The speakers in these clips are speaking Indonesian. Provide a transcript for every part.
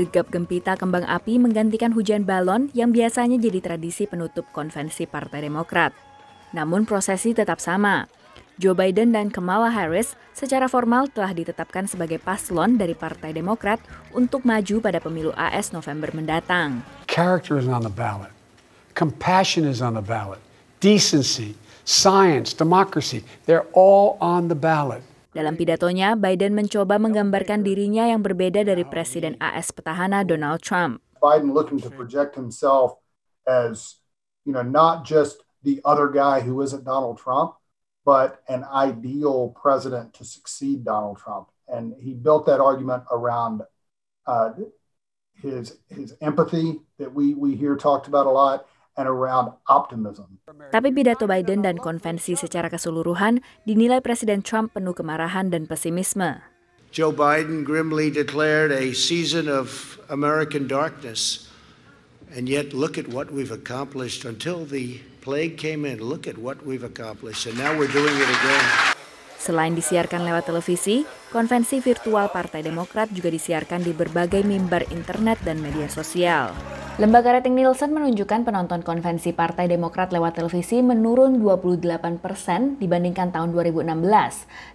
Gegap gempita kembang api menggantikan hujan balon yang biasanya jadi tradisi penutup konvensi Partai Demokrat. Namun prosesi tetap sama. Joe Biden dan Kamala Harris secara formal telah ditetapkan sebagai paslon dari Partai Demokrat untuk maju pada pemilu AS November mendatang. Character is on the ballot. Compassion is on the ballot. Decency, science, democracy, they're all on the ballot. Dalam pidatonya, Biden mencoba menggambarkan dirinya yang berbeda dari Presiden AS petahana Donald Trump. Biden looking to project himself as, you know, not just the other guy who isn't Donald Trump, but an ideal president to succeed Donald Trump. And he built that argument around uh, his his empathy that we we hear talked about a lot, tapi pidato Biden dan konvensi secara keseluruhan dinilai Presiden Trump penuh kemarahan dan pesimisme. Joe Biden grimly declared a season of American darkness. And yet look at what we've accomplished until the plague came in. Look at what we've accomplished and now we're doing it again. Selain disiarkan lewat televisi, konvensi virtual Partai Demokrat juga disiarkan di berbagai mimbar internet dan media sosial. Lembaga rating Nielsen menunjukkan penonton konvensi Partai Demokrat lewat televisi menurun 28 persen dibandingkan tahun 2016.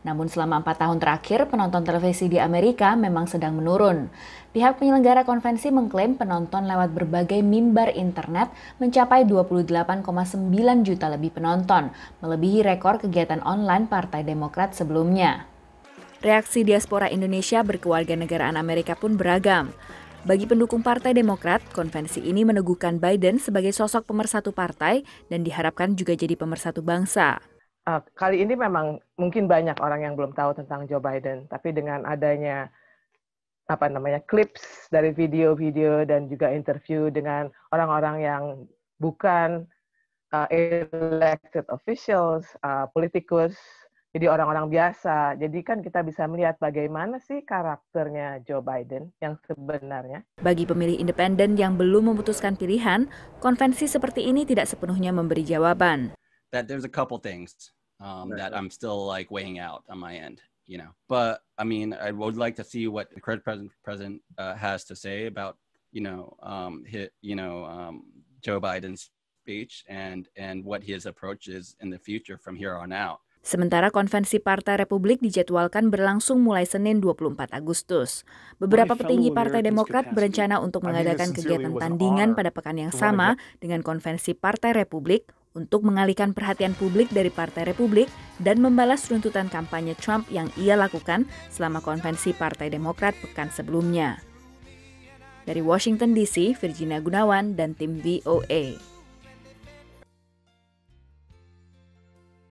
Namun selama empat tahun terakhir, penonton televisi di Amerika memang sedang menurun. Pihak penyelenggara konvensi mengklaim penonton lewat berbagai mimbar internet mencapai 28,9 juta lebih penonton, melebihi rekor kegiatan online Partai Demokrat sebelumnya. Reaksi diaspora Indonesia berkewarganegaraan Amerika pun beragam. Bagi pendukung Partai Demokrat, konvensi ini meneguhkan Biden sebagai sosok pemersatu partai dan diharapkan juga jadi pemersatu bangsa. Ah, kali ini memang mungkin banyak orang yang belum tahu tentang Joe Biden, tapi dengan adanya apa namanya clips dari video-video dan juga interview dengan orang-orang yang bukan uh, elected officials, uh, politikus, jadi orang-orang biasa. Jadi kan kita bisa melihat bagaimana sih karakternya Joe Biden yang sebenarnya. Bagi pemilih independen yang belum memutuskan pilihan, konvensi seperti ini tidak sepenuhnya memberi jawaban. That there's a couple things um, that I'm still like weighing out on my end, you know. But I mean, I would like to see what the current president, president uh, has to say about, you know, um, his, you know, um, Joe Biden's speech and and what his approach is in the future from here on out. Sementara konvensi Partai Republik dijadwalkan berlangsung mulai Senin 24 Agustus. Beberapa petinggi Partai Demokrat berencana untuk mengadakan kegiatan tandingan pada pekan yang sama dengan konvensi Partai Republik untuk mengalihkan perhatian publik dari Partai Republik dan membalas runtutan kampanye Trump yang ia lakukan selama konvensi Partai Demokrat pekan sebelumnya. Dari Washington DC, Virginia Gunawan dan tim VOA.